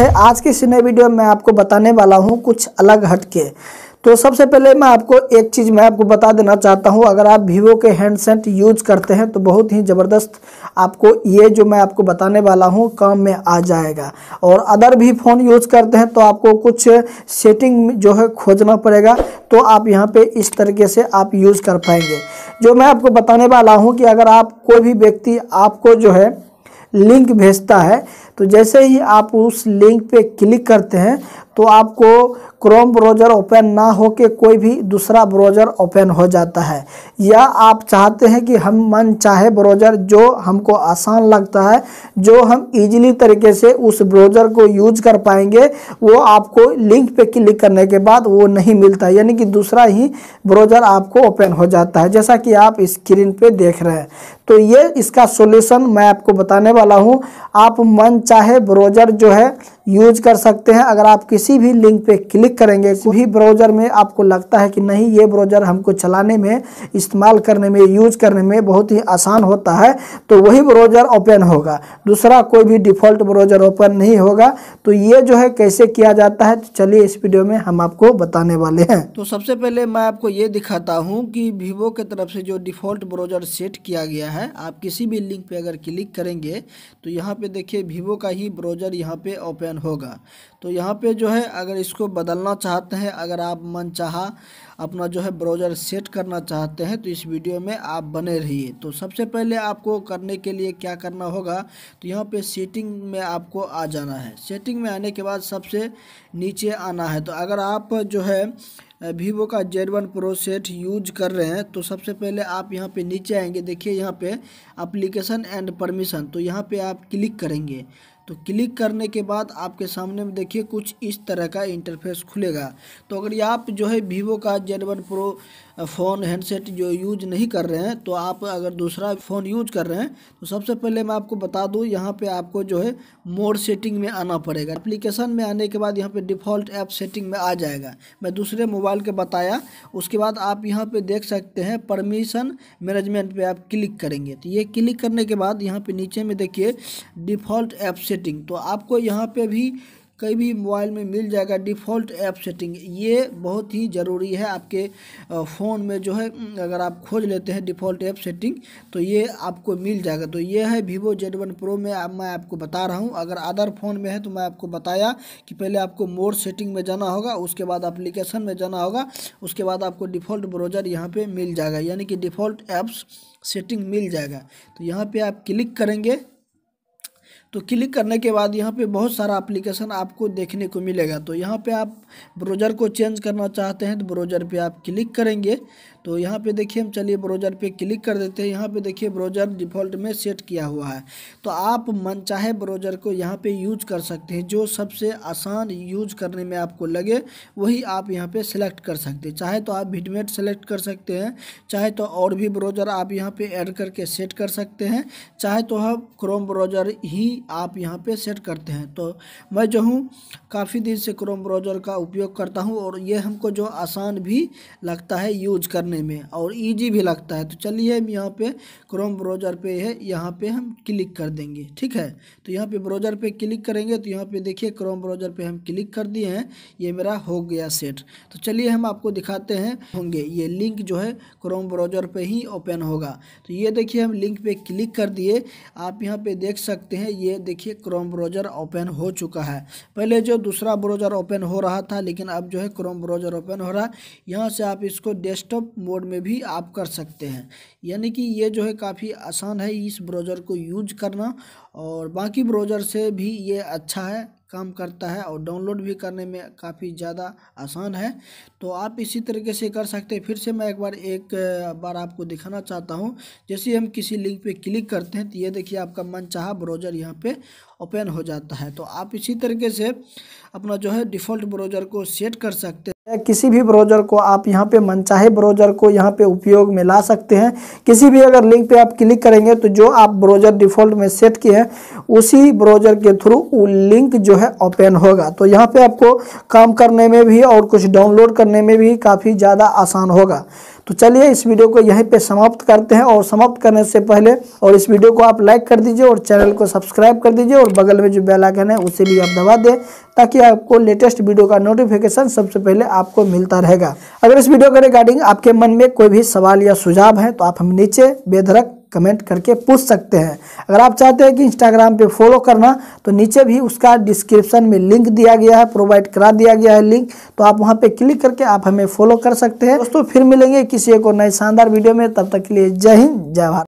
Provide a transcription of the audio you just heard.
है आज की सीने वीडियो में आपको बताने वाला हूँ कुछ अलग हट के तो सबसे पहले मैं आपको एक चीज़ मैं आपको बता देना चाहता हूँ अगर आप वीवो के हैंडसेट यूज करते हैं तो बहुत ही ज़बरदस्त आपको ये जो मैं आपको बताने वाला हूँ काम में आ जाएगा और अदर भी फ़ोन यूज करते हैं तो आपको कुछ सेटिंग जो है खोजना पड़ेगा तो आप यहाँ पे इस तरीके से आप यूज़ कर पाएंगे जो मैं आपको बताने वाला हूँ कि अगर आप कोई भी व्यक्ति आपको जो है लिंक भेजता है तो जैसे ही आप उस लिंक पे क्लिक करते हैं तो आपको क्रोम ब्राउज़र ओपन ना हो के कोई भी दूसरा ब्राउज़र ओपन हो जाता है या आप चाहते हैं कि हम मन चाहे ब्राउज़र जो हमको आसान लगता है जो हम इजीली तरीके से उस ब्राउज़र को यूज कर पाएंगे वो आपको लिंक पे क्लिक करने के बाद वो नहीं मिलता यानी कि दूसरा ही ब्राउज़र आपको ओपन हो जाता है जैसा कि आप स्क्रीन पर देख रहे हैं तो ये इसका सोल्यूशन मैं आपको बताने वाला हूँ आप मन चाहे ब्राउज़र जो है यूज कर सकते हैं अगर आप किसी भी लिंक पर क्लिक क्लिक करेंगे कोई ब्राउज़र में आपको लगता है कि नहीं ये ब्राउज़र हमको चलाने में इस्तेमाल करने में यूज करने में बहुत ही आसान होता है तो वही ब्राउज़र ओपन होगा दूसरा कोई भी डिफ़ॉल्ट ब्राउज़र ओपन नहीं होगा तो ये जो है कैसे किया जाता है तो चलिए इस वीडियो में हम आपको बताने वाले हैं तो सबसे पहले मैं आपको ये दिखाता हूँ कि वीवो के तरफ से जो डिफ़ॉल्ट ब्राउज़र सेट किया गया है आप किसी भी लिंक पर अगर क्लिक करेंगे तो यहाँ पे देखिए वीवो का ही ब्राउज़र यहाँ पे ओपन होगा तो यहाँ पे जो है अगर इसको बदल डालना चाहते हैं अगर आप मन चाह अपना जो है ब्राउज़र सेट करना चाहते हैं तो इस वीडियो में आप बने रहिए तो सबसे पहले आपको करने के लिए क्या करना होगा तो यहाँ पे सेटिंग में आपको आ जाना है सेटिंग में आने के बाद सबसे नीचे आना है तो अगर आप जो है वीवो का Z one pro set use कर रहे हैं तो सबसे पहले आप यहाँ पे नीचे आएंगे देखिए यहाँ पे एप्लीकेशन एंड परमिशन तो यहाँ पे आप क्लिक करेंगे तो क्लिक करने के बाद आपके सामने में देखिए कुछ इस तरह का इंटरफेस खुलेगा तो अगर आप जो है वीवो का Z one pro phone handset जो यूज नहीं कर रहे हैं तो आप अगर दूसरा फ़ोन यूज कर रहे हैं तो सबसे पहले मैं आपको बता दूं यहाँ पे आपको जो है मोड सेटिंग में आना पड़ेगा एप्लीकेशन में आने के बाद यहाँ पर डिफ़ॉल्ट ऐप सेटिंग में आ जाएगा मैं दूसरे मोबाइल के बताया उसके बाद आप यहाँ पर देख सकते हैं परमिशन मैनेजमेंट पर आप क्लिक करेंगे तो ये क्लिक करने के बाद यहाँ पर नीचे में देखिए डिफ़ॉल्ट ऐप सेटिंग सेटिंग तो आपको यहाँ पे भी कई भी मोबाइल में मिल जाएगा डिफ़ॉल्ट ऐप सेटिंग ये बहुत ही ज़रूरी है आपके फ़ोन में जो है अगर आप खोज लेते हैं डिफ़ॉल्ट ऐप सेटिंग तो ये आपको मिल जाएगा तो ये है वीवो जेड वन प्रो में आप मैं आपको बता रहा हूँ अगर अदर फ़ोन में है तो मैं आपको बताया कि पहले आपको मोर सेटिंग में जाना होगा उसके बाद अप्लीकेशन में जाना होगा उसके बाद आपको डिफ़ॉल्ट ब्रोजर यहाँ पर मिल जाएगा यानी कि डिफ़ॉल्ट ऐप्स सेटिंग मिल जाएगा तो यहाँ पर आप क्लिक करेंगे तो क्लिक करने के बाद यहाँ पे बहुत सारा एप्लीकेशन आपको देखने को मिलेगा तो यहाँ पे आप ब्रोजर को चेंज करना चाहते हैं तो ब्रोजर पे आप क्लिक करेंगे तो यहाँ पे देखिए हम चलिए ब्रोजर पे क्लिक कर देते हैं यहाँ पे देखिए ब्रोजर डिफ़ॉल्ट में सेट किया हुआ है तो आप मनचाहे ब्रोजर को यहाँ पे यूज कर सकते हैं जो सबसे आसान यूज करने में आपको लगे वही आप यहाँ पे सेलेक्ट कर सकते हैं चाहे तो आप भिडमेट सेलेक्ट कर सकते हैं चाहे तो और भी ब्रोजर आप यहाँ पर ऐड करके सेट कर सकते हैं चाहे तो आप क्रोम ब्रोजर ही आप यहाँ पे सेट करते हैं तो मैं जो हूँ काफ़ी दिन से क्रोम ब्राउज़र का उपयोग करता हूँ और ये हमको जो आसान भी लगता है यूज़ करने में और ईजी भी लगता है तो चलिए हम यहाँ पे क्रोम ब्राउज़र पे है यहाँ पे हम क्लिक कर देंगे ठीक है तो यहाँ पे ब्राउज़र पे क्लिक करेंगे तो यहाँ पर देखिए क्रोम ब्राउज़र पर हम क्लिक कर दिए हैं ये मेरा हो गया सेट तो चलिए हम आपको दिखाते हैं होंगे ये लिंक जो है क्रोम ब्राउज़र पर ही ओपन होगा तो ये देखिए हम लिंक पर क्लिक कर दिए आप यहाँ पर देख सकते हैं ये ये देखिए क्रोम ब्राउज़र ओपन हो चुका है पहले जो दूसरा ब्राउज़र ओपन हो रहा था लेकिन अब जो है क्रोम ब्राउज़र ओपन हो रहा है यहाँ से आप इसको डेस्कटॉप मोड में भी आप कर सकते हैं यानी कि ये जो है काफ़ी आसान है इस ब्राउज़र को यूज करना और बाकी ब्राउज़र से भी ये अच्छा है काम करता है और डाउनलोड भी करने में काफ़ी ज़्यादा आसान है तो आप इसी तरीके से कर सकते हैं फिर से मैं एक बार एक बार आपको दिखाना चाहता हूँ जैसे हम किसी लिंक पे क्लिक करते हैं तो ये देखिए आपका मन चाहा ब्राउज़र यहाँ पे ओपन हो जाता है तो आप इसी तरीके से अपना जो है डिफ़ॉल्ट ब्राउज़र को सेट कर सकते हैं किसी भी ब्राउज़र को आप यहाँ पे मनचाहे ब्राउज़र को यहाँ पे उपयोग में ला सकते हैं किसी भी अगर लिंक पे आप क्लिक करेंगे तो जो आप ब्राउज़र डिफ़ॉल्ट में सेट किए हैं उसी ब्राउज़र के थ्रू वो लिंक जो है ओपन होगा तो यहाँ पे आपको काम करने में भी और कुछ डाउनलोड करने में भी काफ़ी ज़्यादा आसान होगा तो चलिए इस वीडियो को यहीं पे समाप्त करते हैं और समाप्त करने से पहले और इस वीडियो को आप लाइक कर दीजिए और चैनल को सब्सक्राइब कर दीजिए और बगल में जो बेल आइकन है उसे भी आप दबा दें ताकि आपको लेटेस्ट वीडियो का नोटिफिकेशन सबसे पहले आपको मिलता रहेगा अगर इस वीडियो के रिगार्डिंग आपके मन में कोई भी सवाल या सुझाव है तो आप हम नीचे बेधड़क कमेंट करके पूछ सकते हैं अगर आप चाहते हैं कि इंस्टाग्राम पे फॉलो करना तो नीचे भी उसका डिस्क्रिप्शन में लिंक दिया गया है प्रोवाइड करा दिया गया है लिंक तो आप वहाँ पे क्लिक करके आप हमें फॉलो कर सकते हैं दोस्तों फिर मिलेंगे किसी एक और नए शानदार वीडियो में तब तक के लिए जय हिंद जय भारत